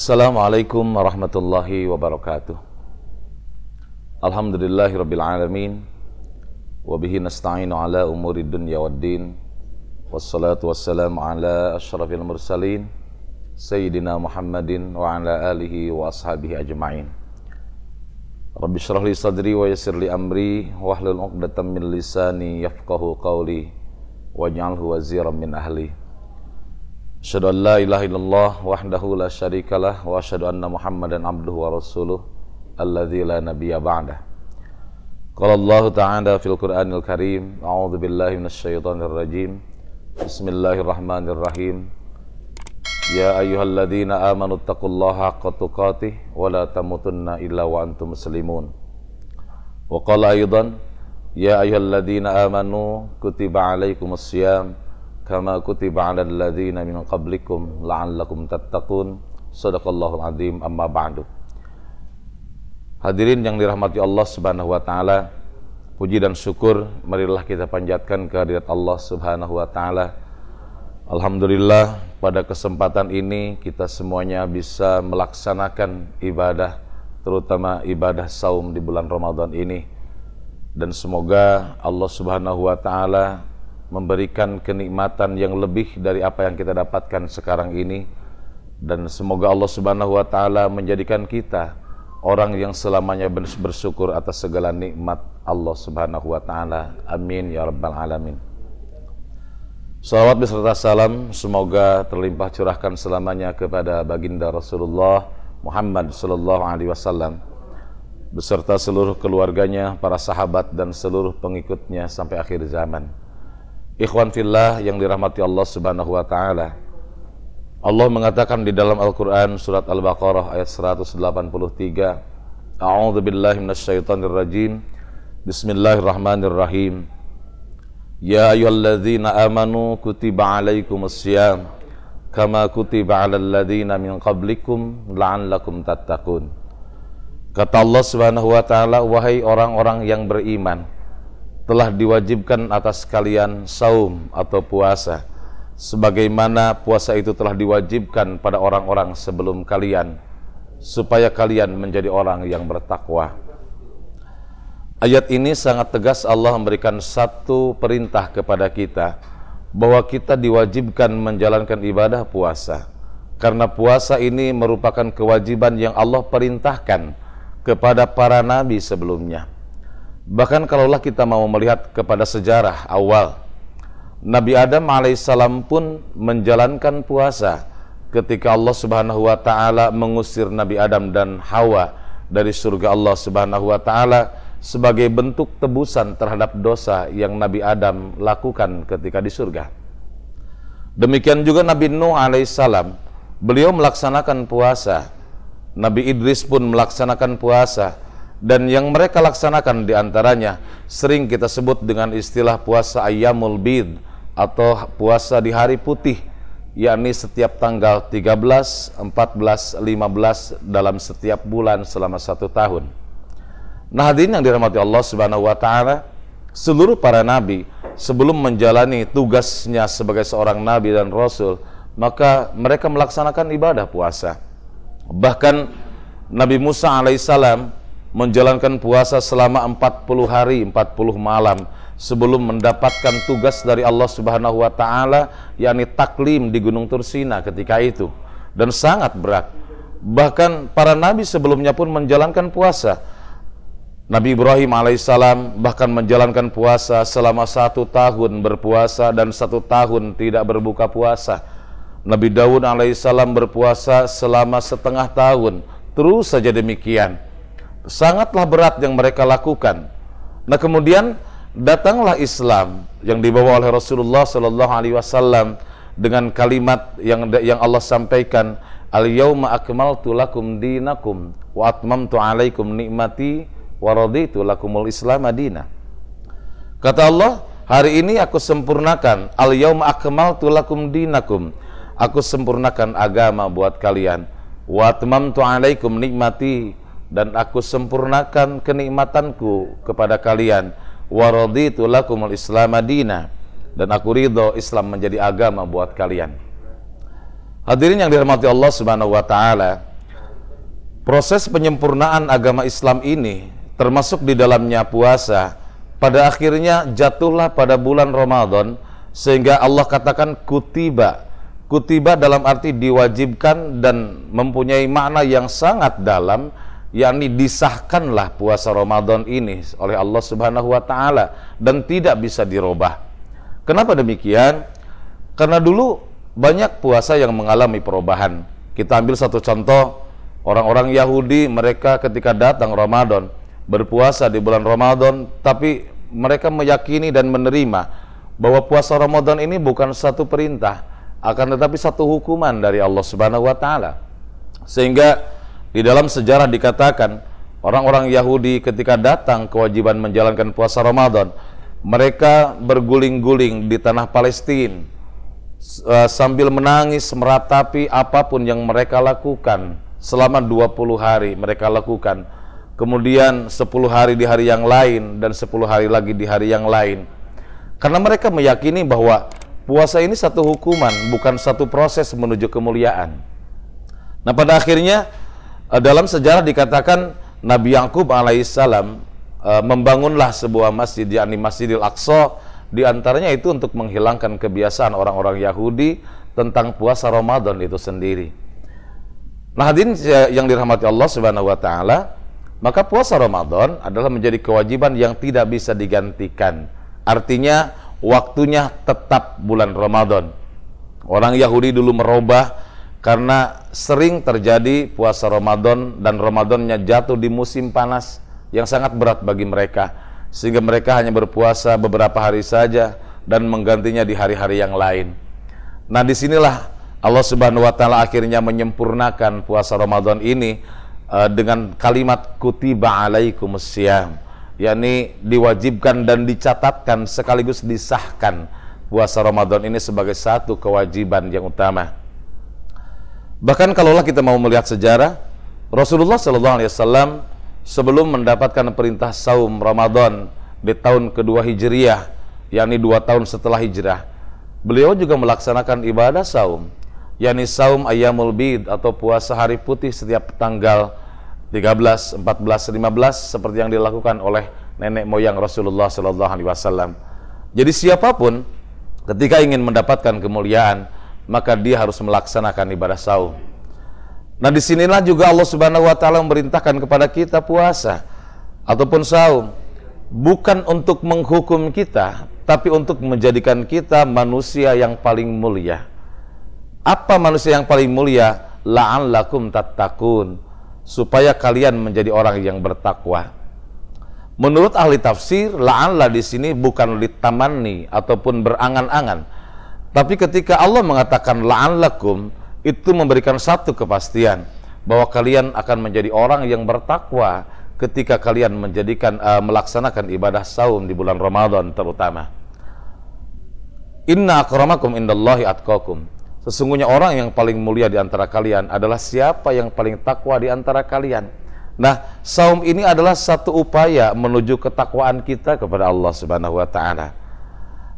Assalamualaikum warahmatullahi wabarakatuh. Alhamdulillahi rabbil alamin. Wabihi nasta'inu ala umuri dunya waddin. Wassalatu wassalamu ala asyrafil mursalin. Sayyidina Muhammadin wa ala alihi wa ashabihi ajma'in. Rabbi syrah li sadri wa yasir li amri wahlul uqdatan min lisani yafqahu qawli waj'alhu waziran min ahli. أشهد أن لا إله إلا الله وحده لا شريك له وأشهد أن محمدا عبده ورسوله الذي لا نبي بعده قال الله تعالى في القرآن الكريم أعوذ بالله من الشيطان الرجيم بسم الله الرحمن الرحيم يا أيها الذين آمنوا اتقوا الله حق تقاته ولا تموتن إلا وأنتم مسلمون وقال أيضا يا أيها الذين آمنوا كتب عليكم الصيام كتب على الذين من قبلكم لعلكم تتقون صدق الله العظيم أما بعد Hadirin yang dirahmati Allah Subhanahu wa taala, puji dan syukur marilah kita panjatkan kehadirat Allah Subhanahu wa taala. Alhamdulillah pada kesempatan ini kita semuanya bisa melaksanakan ibadah terutama ibadah saum di bulan Ramadan ini. Dan semoga Allah Subhanahu wa taala memberikan kenikmatan yang lebih dari apa yang kita dapatkan sekarang ini dan semoga Allah Subhanahu wa taala menjadikan kita orang yang selamanya bersyukur atas segala nikmat Allah Subhanahu wa taala. Amin ya rabbal alamin. Salawat beserta salam semoga terlimpah curahkan selamanya kepada baginda Rasulullah Muhammad sallallahu alaihi wasallam beserta seluruh keluarganya, para sahabat dan seluruh pengikutnya sampai akhir zaman. Ikhwan fillah yang dirahmati Allah Subhanahu wa taala. Allah mengatakan di dalam Al-Qur'an surat Al-Baqarah ayat 183. A'udzu billahi minasyaitonir rajim. Bismillahirrahmanirrahim. Ya ayyuhalladzina amanu kutiba 'alaikumus syiyam kama kutiba 'alal ladzina min qablikum la'allakum tattaqun. Kata Allah Subhanahu wa taala, wahai orang-orang yang beriman, telah diwajibkan atas kalian saum atau puasa sebagaimana puasa itu telah diwajibkan pada orang-orang sebelum kalian supaya kalian menjadi orang yang bertakwa. Ayat ini sangat tegas Allah memberikan satu perintah kepada kita bahwa kita diwajibkan menjalankan ibadah puasa. Karena puasa ini merupakan kewajiban yang Allah perintahkan kepada para nabi sebelumnya. Bahkan kalaulah kita mau melihat kepada sejarah awal, Nabi Adam alaihissalam pun menjalankan puasa ketika Allah Subhanahu wa taala mengusir Nabi Adam dan Hawa dari surga Allah Subhanahu wa taala sebagai bentuk tebusan terhadap dosa yang Nabi Adam lakukan ketika di surga. Demikian juga Nabi Nuh alaihissalam, beliau melaksanakan puasa. Nabi Idris pun melaksanakan puasa dan yang mereka laksanakan diantaranya sering kita sebut dengan istilah puasa ayamul bid atau puasa di hari putih yakni setiap tanggal 13, 14, 15 dalam setiap bulan selama satu tahun. Nah hadirin yang dirahmati Allah subhanahu wa ta'ala Seluruh para nabi sebelum menjalani tugasnya sebagai seorang nabi dan rasul Maka mereka melaksanakan ibadah puasa Bahkan Nabi Musa alaihissalam menjalankan puasa selama 40 hari 40 malam sebelum mendapatkan tugas dari Allah Subhanahu wa taala yakni taklim di Gunung Tursina ketika itu dan sangat berat bahkan para nabi sebelumnya pun menjalankan puasa Nabi Ibrahim alaihissalam bahkan menjalankan puasa selama satu tahun berpuasa dan satu tahun tidak berbuka puasa. Nabi Daud alaihissalam berpuasa selama setengah tahun. Terus saja demikian sangatlah berat yang mereka lakukan. Nah kemudian datanglah Islam yang dibawa oleh Rasulullah Sallallahu Alaihi Wasallam dengan kalimat yang yang Allah sampaikan al yauma akmaltu lakum dinakum wa atmamtu alaikum nikmati wa raditu lakumul islam adina kata Allah hari ini aku sempurnakan al yauma akmaltu lakum dinakum aku sempurnakan agama buat kalian wa atmamtu alaikum nikmati dan aku sempurnakan kenikmatanku kepada kalian waraditu lakumul islam madina dan aku ridho Islam menjadi agama buat kalian hadirin yang dirahmati Allah subhanahu wa ta'ala proses penyempurnaan agama Islam ini termasuk di dalamnya puasa pada akhirnya jatuhlah pada bulan Ramadan sehingga Allah katakan kutiba kutiba dalam arti diwajibkan dan mempunyai makna yang sangat dalam yakni disahkanlah puasa Ramadan ini oleh Allah Subhanahu wa taala dan tidak bisa dirubah. Kenapa demikian? Karena dulu banyak puasa yang mengalami perubahan. Kita ambil satu contoh orang-orang Yahudi mereka ketika datang Ramadan berpuasa di bulan Ramadan tapi mereka meyakini dan menerima bahwa puasa Ramadan ini bukan satu perintah akan tetapi satu hukuman dari Allah Subhanahu wa taala. Sehingga di dalam sejarah dikatakan orang-orang Yahudi ketika datang kewajiban menjalankan puasa Ramadan, mereka berguling-guling di tanah Palestina eh, sambil menangis meratapi apapun yang mereka lakukan selama 20 hari mereka lakukan kemudian 10 hari di hari yang lain dan 10 hari lagi di hari yang lain karena mereka meyakini bahwa puasa ini satu hukuman bukan satu proses menuju kemuliaan nah pada akhirnya Eh, dalam sejarah dikatakan Nabi Yakub alaihissalam eh, membangunlah sebuah masjid yakni Masjidil Aqsa di antaranya itu untuk menghilangkan kebiasaan orang-orang Yahudi tentang puasa Ramadan itu sendiri. Nah, hadirin yang dirahmati Allah Subhanahu wa taala, maka puasa Ramadan adalah menjadi kewajiban yang tidak bisa digantikan. Artinya waktunya tetap bulan Ramadan. Orang Yahudi dulu merubah karena sering terjadi puasa Ramadan dan Ramadannya jatuh di musim panas yang sangat berat bagi mereka sehingga mereka hanya berpuasa beberapa hari saja dan menggantinya di hari-hari yang lain. Nah, disinilah Allah Subhanahu wa taala akhirnya menyempurnakan puasa Ramadan ini uh, dengan kalimat kutiba alaikumusiyam, yakni diwajibkan dan dicatatkan sekaligus disahkan puasa Ramadan ini sebagai satu kewajiban yang utama. Bahkan kalaulah kita mau melihat sejarah, Rasulullah Shallallahu Alaihi Wasallam sebelum mendapatkan perintah saum Ramadan di tahun kedua Hijriah, yakni dua tahun setelah Hijrah, beliau juga melaksanakan ibadah saum, yakni saum ayamul bid atau puasa hari putih setiap tanggal 13, 14, 15 seperti yang dilakukan oleh nenek moyang Rasulullah Shallallahu Alaihi Wasallam. Jadi siapapun ketika ingin mendapatkan kemuliaan maka dia harus melaksanakan ibadah saum. Nah, disinilah juga Allah Subhanahu wa taala memerintahkan kepada kita puasa ataupun saum bukan untuk menghukum kita, tapi untuk menjadikan kita manusia yang paling mulia. Apa manusia yang paling mulia? lakum tattaqun, supaya kalian menjadi orang yang bertakwa. Menurut ahli tafsir, la'anlah di sini bukan litamani ataupun berangan-angan, tapi ketika Allah mengatakan la'allakum itu memberikan satu kepastian bahwa kalian akan menjadi orang yang bertakwa ketika kalian menjadikan uh, melaksanakan ibadah saum di bulan Ramadan terutama. Inna akramakum indallahi atqakum. Sesungguhnya orang yang paling mulia di antara kalian adalah siapa yang paling takwa di antara kalian. Nah, saum ini adalah satu upaya menuju ketakwaan kita kepada Allah Subhanahu wa taala.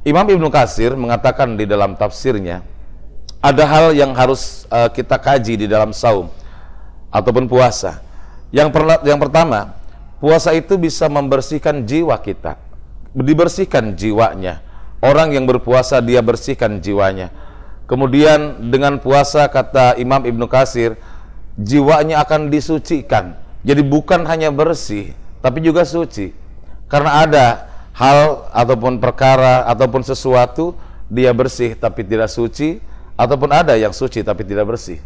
Imam Ibnu Kasir mengatakan di dalam tafsirnya ada hal yang harus uh, kita kaji di dalam saum ataupun puasa. Yang perla yang pertama, puasa itu bisa membersihkan jiwa kita. Dibersihkan jiwanya. Orang yang berpuasa dia bersihkan jiwanya. Kemudian dengan puasa kata Imam Ibnu Kasir, jiwanya akan disucikan. Jadi bukan hanya bersih, tapi juga suci. Karena ada hal ataupun perkara ataupun sesuatu dia bersih tapi tidak suci ataupun ada yang suci tapi tidak bersih.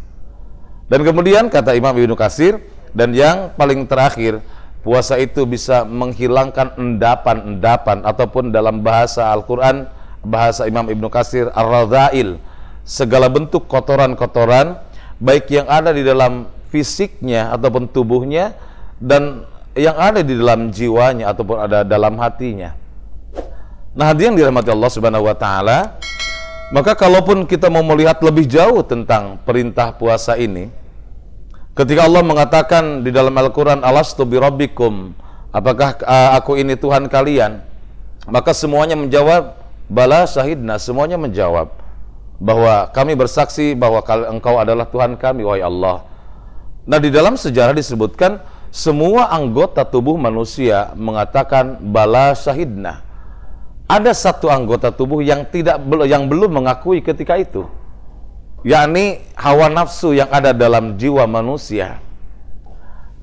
Dan kemudian kata Imam Ibnu Kasir dan yang paling terakhir puasa itu bisa menghilangkan endapan-endapan ataupun dalam bahasa Al-Qur'an bahasa Imam Ibnu Kasir ar-radhail segala bentuk kotoran-kotoran baik yang ada di dalam fisiknya ataupun tubuhnya dan yang ada di dalam jiwanya ataupun ada dalam hatinya. Nah, hadiah yang dirahmati Allah Subhanahu wa taala, maka kalaupun kita mau melihat lebih jauh tentang perintah puasa ini, ketika Allah mengatakan di dalam Al-Qur'an alastu birabbikum, apakah uh, aku ini Tuhan kalian? Maka semuanya menjawab bala Sahidna. semuanya menjawab bahwa kami bersaksi bahwa engkau adalah Tuhan kami wahai Allah. Nah, di dalam sejarah disebutkan semua anggota tubuh manusia mengatakan bala syahidna. Ada satu anggota tubuh yang tidak yang belum mengakui ketika itu, yakni hawa nafsu yang ada dalam jiwa manusia.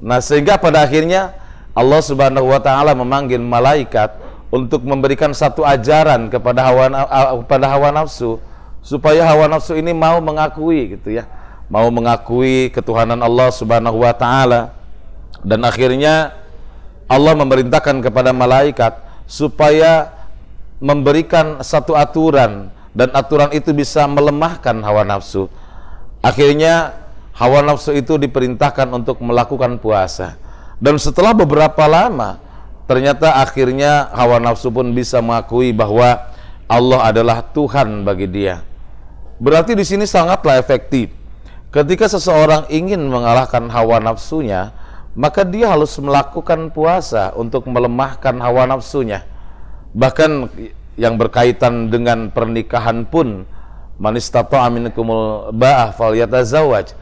Nah, sehingga pada akhirnya Allah Subhanahu wa taala memanggil malaikat untuk memberikan satu ajaran kepada hawa kepada hawa nafsu supaya hawa nafsu ini mau mengakui gitu ya mau mengakui ketuhanan Allah Subhanahu wa taala dan akhirnya Allah memerintahkan kepada malaikat supaya memberikan satu aturan dan aturan itu bisa melemahkan hawa nafsu. Akhirnya hawa nafsu itu diperintahkan untuk melakukan puasa. Dan setelah beberapa lama ternyata akhirnya hawa nafsu pun bisa mengakui bahwa Allah adalah Tuhan bagi dia. Berarti di sini sangatlah efektif. Ketika seseorang ingin mengalahkan hawa nafsunya, maka dia harus melakukan puasa untuk melemahkan hawa nafsunya. Bahkan yang berkaitan dengan pernikahan pun manistato kumul ba'ah fal yatazawaj.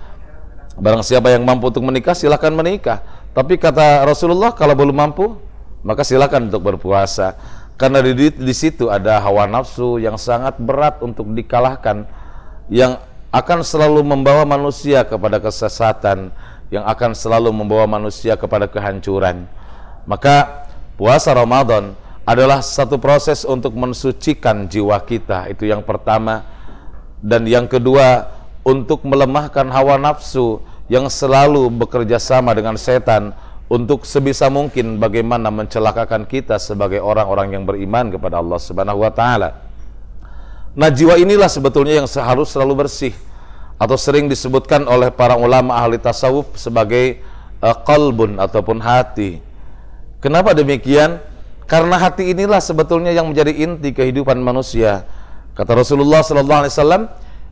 Barang siapa yang mampu untuk menikah silahkan menikah. Tapi kata Rasulullah kalau belum mampu maka silakan untuk berpuasa. Karena di, di situ ada hawa nafsu yang sangat berat untuk dikalahkan yang akan selalu membawa manusia kepada kesesatan yang akan selalu membawa manusia kepada kehancuran. Maka puasa Ramadan adalah satu proses untuk mensucikan jiwa kita. Itu yang pertama. Dan yang kedua, untuk melemahkan hawa nafsu yang selalu bekerja sama dengan setan untuk sebisa mungkin bagaimana mencelakakan kita sebagai orang-orang yang beriman kepada Allah Subhanahu wa taala. Nah, jiwa inilah sebetulnya yang seharusnya selalu bersih atau sering disebutkan oleh para ulama ahli tasawuf sebagai uh, qalbun ataupun hati. Kenapa demikian? Karena hati inilah sebetulnya yang menjadi inti kehidupan manusia. Kata Rasulullah sallallahu alaihi wasallam,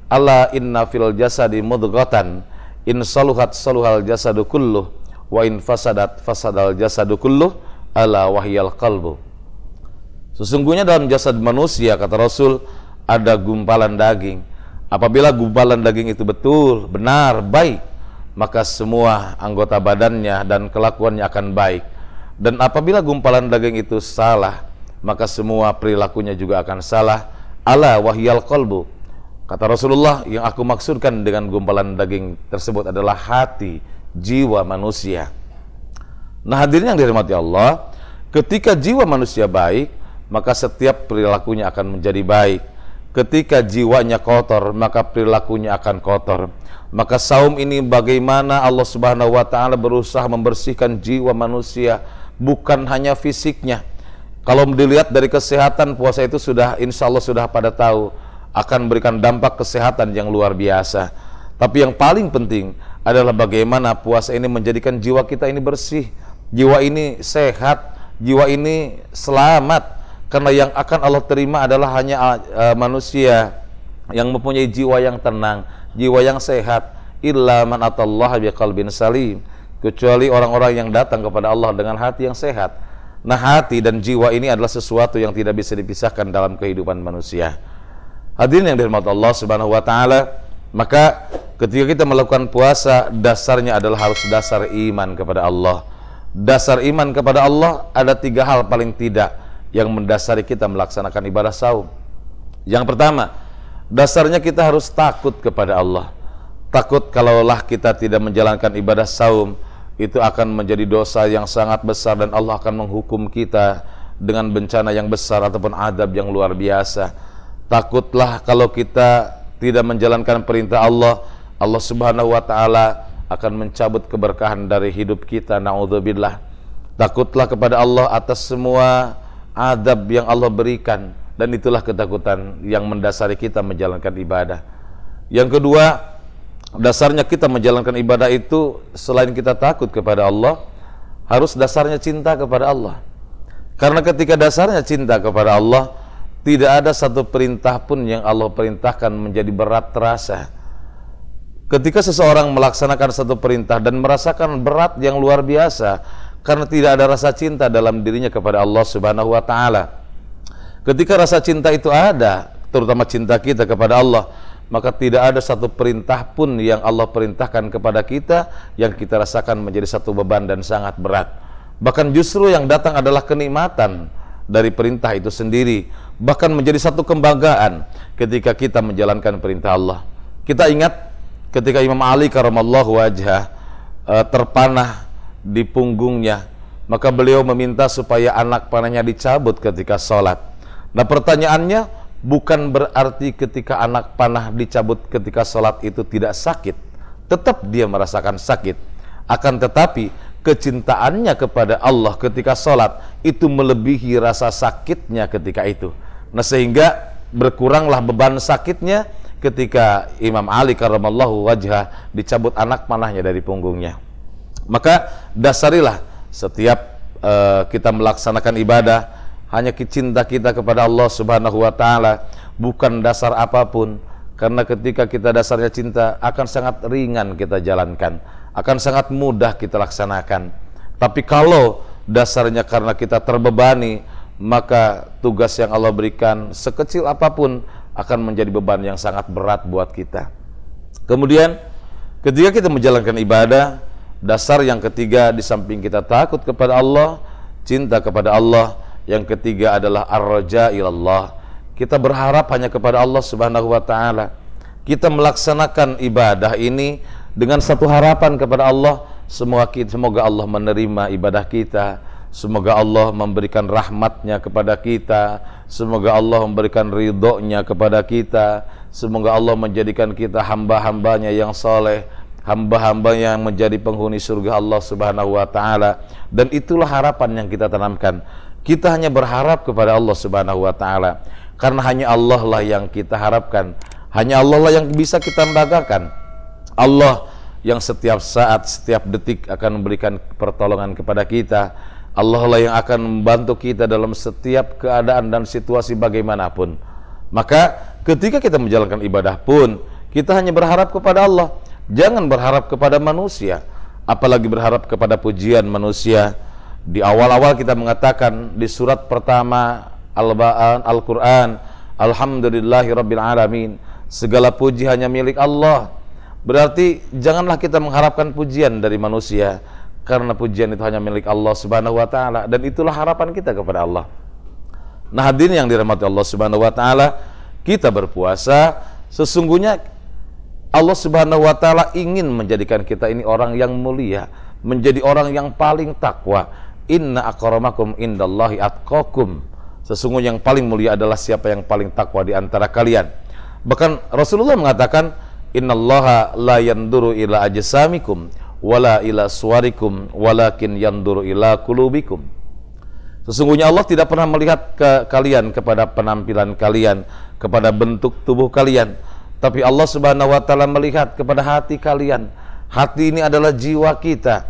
"Ala inna fil jasadi mudghatan, in saluhat saluhal jasadu kulluh, wa in fasadat fasadal jasadu kulluh, ala wahyal qalbu." Sesungguhnya dalam jasad manusia kata Rasul ada gumpalan daging Apabila gumpalan daging itu betul, benar, baik, maka semua anggota badannya dan kelakuannya akan baik. Dan apabila gumpalan daging itu salah, maka semua perilakunya juga akan salah. Ala wahyal kolbu. Kata Rasulullah, yang aku maksudkan dengan gumpalan daging tersebut adalah hati, jiwa manusia. Nah hadirnya yang dirahmati Allah, ketika jiwa manusia baik, maka setiap perilakunya akan menjadi baik Ketika jiwanya kotor, maka perilakunya akan kotor. Maka saum ini bagaimana Allah Subhanahu wa taala berusaha membersihkan jiwa manusia bukan hanya fisiknya. Kalau dilihat dari kesehatan puasa itu sudah insya Allah sudah pada tahu akan memberikan dampak kesehatan yang luar biasa. Tapi yang paling penting adalah bagaimana puasa ini menjadikan jiwa kita ini bersih, jiwa ini sehat, jiwa ini selamat karena yang akan Allah terima adalah hanya uh, manusia yang mempunyai jiwa yang tenang, jiwa yang sehat. Illa man atallaha biqalbin salim. Kecuali orang-orang yang datang kepada Allah dengan hati yang sehat. Nah, hati dan jiwa ini adalah sesuatu yang tidak bisa dipisahkan dalam kehidupan manusia. Hadirin yang dirahmati Allah Subhanahu wa taala, maka ketika kita melakukan puasa, dasarnya adalah harus dasar iman kepada Allah. Dasar iman kepada Allah ada tiga hal paling tidak yang mendasari kita melaksanakan ibadah saum. Yang pertama, dasarnya kita harus takut kepada Allah. Takut kalaulah kita tidak menjalankan ibadah saum, itu akan menjadi dosa yang sangat besar dan Allah akan menghukum kita dengan bencana yang besar ataupun adab yang luar biasa. Takutlah kalau kita tidak menjalankan perintah Allah, Allah Subhanahu wa taala akan mencabut keberkahan dari hidup kita. Nauzubillah. Takutlah kepada Allah atas semua adab yang Allah berikan dan itulah ketakutan yang mendasari kita menjalankan ibadah. Yang kedua, dasarnya kita menjalankan ibadah itu selain kita takut kepada Allah, harus dasarnya cinta kepada Allah. Karena ketika dasarnya cinta kepada Allah, tidak ada satu perintah pun yang Allah perintahkan menjadi berat terasa. Ketika seseorang melaksanakan satu perintah dan merasakan berat yang luar biasa, karena tidak ada rasa cinta dalam dirinya kepada Allah Subhanahu wa taala. Ketika rasa cinta itu ada, terutama cinta kita kepada Allah, maka tidak ada satu perintah pun yang Allah perintahkan kepada kita yang kita rasakan menjadi satu beban dan sangat berat. Bahkan justru yang datang adalah kenikmatan dari perintah itu sendiri, bahkan menjadi satu kebanggaan ketika kita menjalankan perintah Allah. Kita ingat ketika Imam Ali karamallahu wajah eh, terpanah di punggungnya. Maka beliau meminta supaya anak panahnya dicabut ketika sholat. Nah pertanyaannya, bukan berarti ketika anak panah dicabut ketika sholat itu tidak sakit. Tetap dia merasakan sakit. Akan tetapi, kecintaannya kepada Allah ketika sholat itu melebihi rasa sakitnya ketika itu. Nah sehingga berkuranglah beban sakitnya ketika Imam Ali karamallahu wajah dicabut anak panahnya dari punggungnya. Maka dasarilah setiap uh, kita melaksanakan ibadah hanya cinta kita kepada Allah Subhanahu wa taala, bukan dasar apapun. Karena ketika kita dasarnya cinta akan sangat ringan kita jalankan, akan sangat mudah kita laksanakan. Tapi kalau dasarnya karena kita terbebani, maka tugas yang Allah berikan sekecil apapun akan menjadi beban yang sangat berat buat kita. Kemudian ketika kita menjalankan ibadah, Dasar yang ketiga di samping kita takut kepada Allah, cinta kepada Allah, yang ketiga adalah ar-raja ilallah. Kita berharap hanya kepada Allah Subhanahu wa taala. Kita melaksanakan ibadah ini dengan satu harapan kepada Allah, semua kita, semoga Allah menerima ibadah kita, semoga Allah memberikan rahmatnya kepada kita, semoga Allah memberikan ridhonya kepada kita, semoga Allah menjadikan kita hamba-hambanya yang soleh, hamba-hamba yang menjadi penghuni surga Allah Subhanahu wa taala dan itulah harapan yang kita tanamkan. Kita hanya berharap kepada Allah Subhanahu wa taala karena hanya Allah lah yang kita harapkan. Hanya Allah lah yang bisa kita banggakan. Allah yang setiap saat, setiap detik akan memberikan pertolongan kepada kita. Allah lah yang akan membantu kita dalam setiap keadaan dan situasi bagaimanapun. Maka ketika kita menjalankan ibadah pun, kita hanya berharap kepada Allah Jangan berharap kepada manusia, apalagi berharap kepada pujian manusia. Di awal-awal kita mengatakan di surat pertama Al-Ba'an Al-Qur'an, alamin. Segala puji hanya milik Allah. Berarti janganlah kita mengharapkan pujian dari manusia karena pujian itu hanya milik Allah Subhanahu wa taala dan itulah harapan kita kepada Allah. Nah, hadirin yang dirahmati Allah Subhanahu wa taala, kita berpuasa sesungguhnya Allah Subhanahu wa taala ingin menjadikan kita ini orang yang mulia, menjadi orang yang paling takwa. Inna akramakum indallahi atqakum. Sesungguhnya yang paling mulia adalah siapa yang paling takwa di antara kalian. Bahkan Rasulullah mengatakan, "Innallaha la yanduru ila ajsamikum wala ila suwarikum walakin yanduru ila kulubikum. Sesungguhnya Allah tidak pernah melihat ke kalian kepada penampilan kalian, kepada bentuk tubuh kalian, tapi Allah Subhanahu wa taala melihat kepada hati kalian. Hati ini adalah jiwa kita.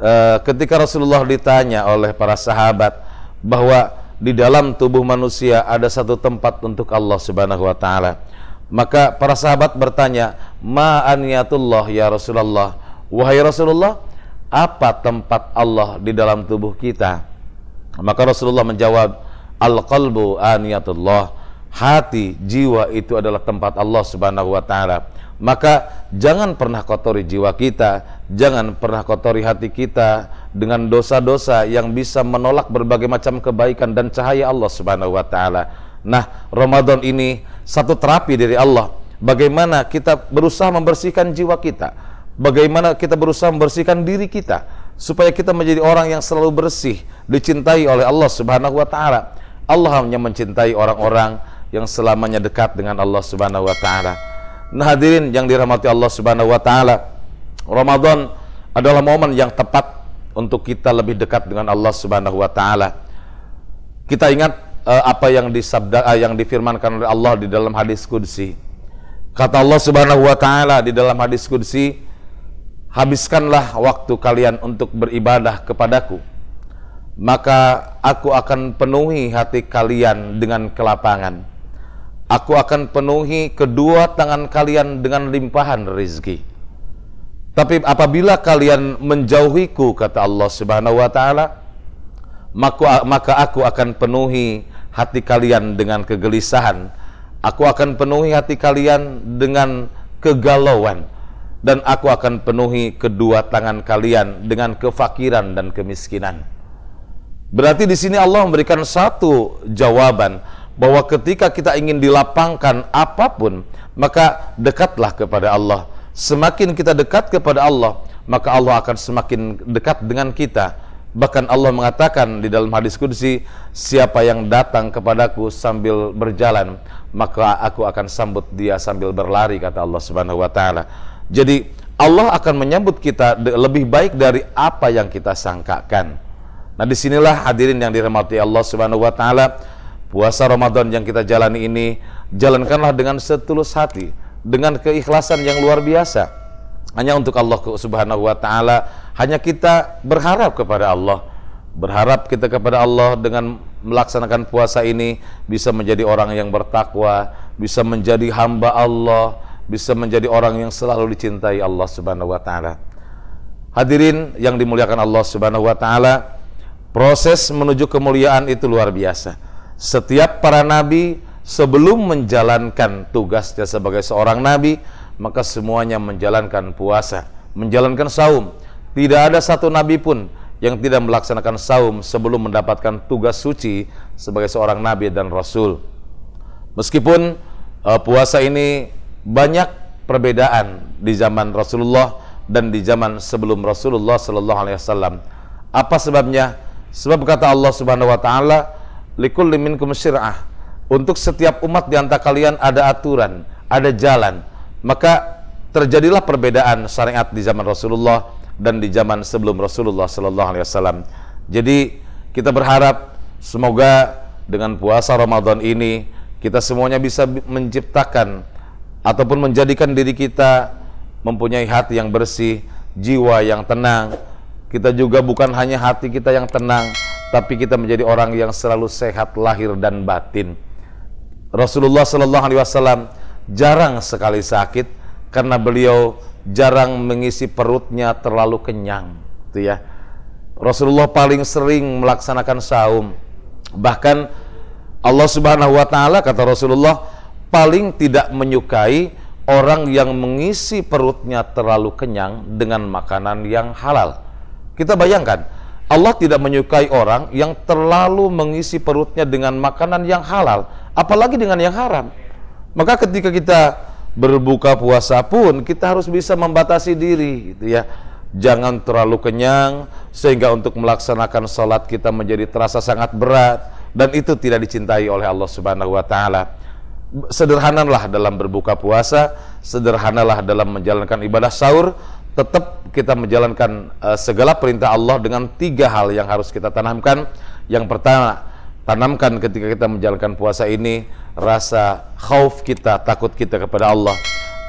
E, ketika Rasulullah ditanya oleh para sahabat bahwa di dalam tubuh manusia ada satu tempat untuk Allah Subhanahu wa taala. Maka para sahabat bertanya, ma'aniatullah ya Rasulullah?" Wahai Rasulullah, apa tempat Allah di dalam tubuh kita? Maka Rasulullah menjawab, "Al-qalbu aniyatullah." hati, jiwa itu adalah tempat Allah Subhanahu wa taala. Maka jangan pernah kotori jiwa kita, jangan pernah kotori hati kita dengan dosa-dosa yang bisa menolak berbagai macam kebaikan dan cahaya Allah Subhanahu wa taala. Nah, Ramadan ini satu terapi dari Allah. Bagaimana kita berusaha membersihkan jiwa kita? Bagaimana kita berusaha membersihkan diri kita supaya kita menjadi orang yang selalu bersih, dicintai oleh Allah Subhanahu wa taala. Allah hanya mencintai orang-orang yang selamanya dekat dengan Allah Subhanahu wa taala. Nah, hadirin yang dirahmati Allah Subhanahu wa taala, Ramadan adalah momen yang tepat untuk kita lebih dekat dengan Allah Subhanahu wa taala. Kita ingat uh, apa yang disabda uh, yang difirmankan oleh Allah di dalam hadis qudsi. Kata Allah Subhanahu wa taala di dalam hadis qudsi, "Habiskanlah waktu kalian untuk beribadah kepadaku." Maka aku akan penuhi hati kalian dengan kelapangan Aku akan penuhi kedua tangan kalian dengan limpahan rizki. Tapi apabila kalian menjauhiku, kata Allah Subhanahu wa Ta'ala, maka, maka aku akan penuhi hati kalian dengan kegelisahan. Aku akan penuhi hati kalian dengan kegalauan. Dan aku akan penuhi kedua tangan kalian dengan kefakiran dan kemiskinan. Berarti di sini Allah memberikan satu jawaban bahwa ketika kita ingin dilapangkan apapun, maka dekatlah kepada Allah. Semakin kita dekat kepada Allah, maka Allah akan semakin dekat dengan kita. Bahkan Allah mengatakan di dalam hadis kudsi, siapa yang datang kepadaku sambil berjalan, maka aku akan sambut dia sambil berlari, kata Allah Subhanahu wa taala. Jadi Allah akan menyambut kita lebih baik dari apa yang kita sangkakan. Nah, disinilah hadirin yang dirahmati Allah Subhanahu wa taala, Puasa Ramadan yang kita jalani ini jalankanlah dengan setulus hati, dengan keikhlasan yang luar biasa. Hanya untuk Allah Subhanahu wa taala, hanya kita berharap kepada Allah. Berharap kita kepada Allah dengan melaksanakan puasa ini bisa menjadi orang yang bertakwa, bisa menjadi hamba Allah, bisa menjadi orang yang selalu dicintai Allah Subhanahu wa taala. Hadirin yang dimuliakan Allah Subhanahu wa taala, proses menuju kemuliaan itu luar biasa setiap para nabi sebelum menjalankan tugasnya sebagai seorang nabi, maka semuanya menjalankan puasa, menjalankan saum. Tidak ada satu nabi pun yang tidak melaksanakan saum sebelum mendapatkan tugas suci sebagai seorang nabi dan rasul. Meskipun uh, puasa ini banyak perbedaan di zaman Rasulullah dan di zaman sebelum Rasulullah Sallallahu Alaihi Wasallam. Apa sebabnya? Sebab kata Allah Subhanahu Wa Taala, likul limin syir'ah untuk setiap umat di antara kalian ada aturan, ada jalan. Maka terjadilah perbedaan syariat di zaman Rasulullah dan di zaman sebelum Rasulullah sallallahu alaihi wasallam. Jadi kita berharap semoga dengan puasa Ramadan ini kita semuanya bisa menciptakan ataupun menjadikan diri kita mempunyai hati yang bersih, jiwa yang tenang. Kita juga bukan hanya hati kita yang tenang, tapi kita menjadi orang yang selalu sehat lahir dan batin. Rasulullah Shallallahu Alaihi Wasallam jarang sekali sakit karena beliau jarang mengisi perutnya terlalu kenyang, itu ya. Rasulullah paling sering melaksanakan saum. Bahkan Allah Subhanahu wa taala kata Rasulullah paling tidak menyukai orang yang mengisi perutnya terlalu kenyang dengan makanan yang halal. Kita bayangkan, Allah tidak menyukai orang yang terlalu mengisi perutnya dengan makanan yang halal, apalagi dengan yang haram. Maka ketika kita berbuka puasa pun kita harus bisa membatasi diri gitu ya. Jangan terlalu kenyang sehingga untuk melaksanakan salat kita menjadi terasa sangat berat dan itu tidak dicintai oleh Allah Subhanahu wa taala. Sederhanalah dalam berbuka puasa, sederhanalah dalam menjalankan ibadah sahur tetap kita menjalankan uh, segala perintah Allah dengan tiga hal yang harus kita tanamkan. Yang pertama, tanamkan ketika kita menjalankan puasa ini rasa khauf kita, takut kita kepada Allah.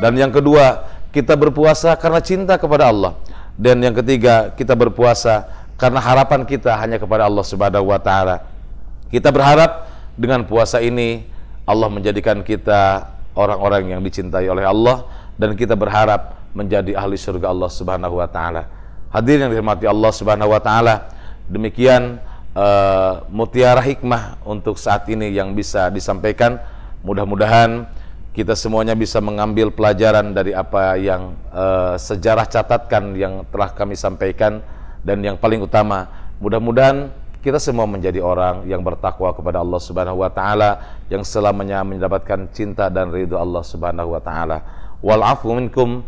Dan yang kedua, kita berpuasa karena cinta kepada Allah. Dan yang ketiga, kita berpuasa karena harapan kita hanya kepada Allah Subhanahu wa taala. Kita berharap dengan puasa ini Allah menjadikan kita orang-orang yang dicintai oleh Allah dan kita berharap menjadi ahli surga Allah Subhanahu wa taala. Hadirin yang dirahmati Allah Subhanahu wa taala, demikian uh, mutiara hikmah untuk saat ini yang bisa disampaikan. Mudah-mudahan kita semuanya bisa mengambil pelajaran dari apa yang uh, sejarah catatkan yang telah kami sampaikan dan yang paling utama, mudah-mudahan kita semua menjadi orang yang bertakwa kepada Allah Subhanahu wa taala yang selamanya mendapatkan cinta dan ridho Allah Subhanahu wa taala. Wal afu minkum